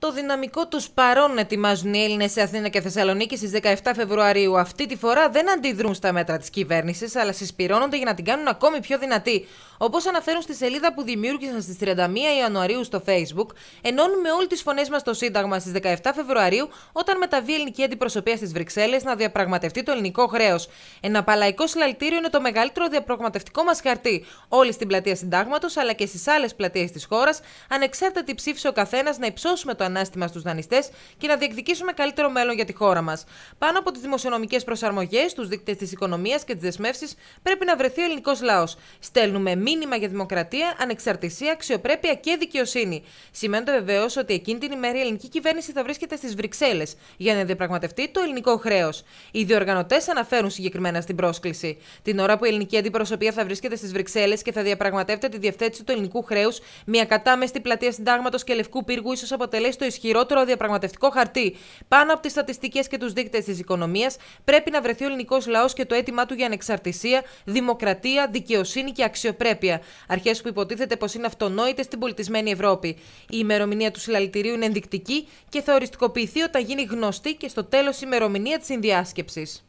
Το δυναμικό τους παρόν ετοιμάζουν οι Έλληνες σε Αθήνα και Θεσσαλονίκη στις 17 Φεβρουαρίου. Αυτή τη φορά δεν αντιδρούν στα μέτρα της κυβέρνησης, αλλά συσπηρώνονται για να την κάνουν ακόμη πιο δυνατή. Όπως αναφέρουν στη σελίδα που δημιούργησαν στις 31 Ιανουαρίου στο Facebook, ενώνουμε όλε τις φωνές μας στο Σύνταγμα στις 17 Φεβρουαρίου, όταν μεταβεί η ελληνική αντιπροσωπεία στις Βρυξέλλες να διαπραγματευτεί το ελληνικό χρέος. Ένα παλαϊκό συλλαλητήριο είναι το μεγαλύτερο διαπραγματευτικό μας χαρτί. Όλοι στην πλατεία Συντάγματος, αλλά και στις άλλες πλατείες της χώρας, ανεξάρτητα τι ψήφισε ο καθένας να υψώσουμε το στους δανειστές και να διεκδικήσουμε καλύτερο μέλλον για τη χώρα μας. Πάνω από τις δημοσιονομικές προσαρμογές, τους δείκτες της οικονομίας και τις δεσμεύσεις, πρέπει να βρεθεί ο ελληνικός λαός. Στέλνουμε μήνυμα για δημοκρατία, ανεξαρτησία, αξιοπρέπεια και δικαιοσύνη. Σημαίνεται βεβαίως ότι εκείνη την ημέρα η ελληνική κυβέρνηση θα βρίσκεται στις Βρυξέλλες για να διαπραγματευτεί το ελληνικό χρέος. Οι διοργανωτές αναφέρουν συγκεκριμένα στην πρόσκληση. Την ώρα που η ελληνική αντιπροσωπεία θα βρίσκεται στις Βρυξέλλες και θα διαπραγματεύεται τη διευθέτηση του ελληνικού χρέους, μια κατάμεστη πλατεία συντάγματος και λευκού πύργου ίσως αποτελέσει το ισχυρότερο διαπραγματευτικό χαρτί. Πάνω από τις στατιστικές και τους δείκτες της οικονομίας, πρέπει να βρεθεί ο ελληνικός λαός και το αίτημά του για ανεξαρτησία, δημοκρατία, δικαιοσύνη και αξιοπρέπεια. Αρχές που υποτίθεται πως είναι αυτονόητες στην πολιτισμένη Ευρώπη. Η ημερομηνία του συλλαλητηρίου είναι ενδεικτική και θα οριστικοποιηθεί όταν γίνει γνωστή και στο τέλος η ημερομηνία της συνδιάσκεψης.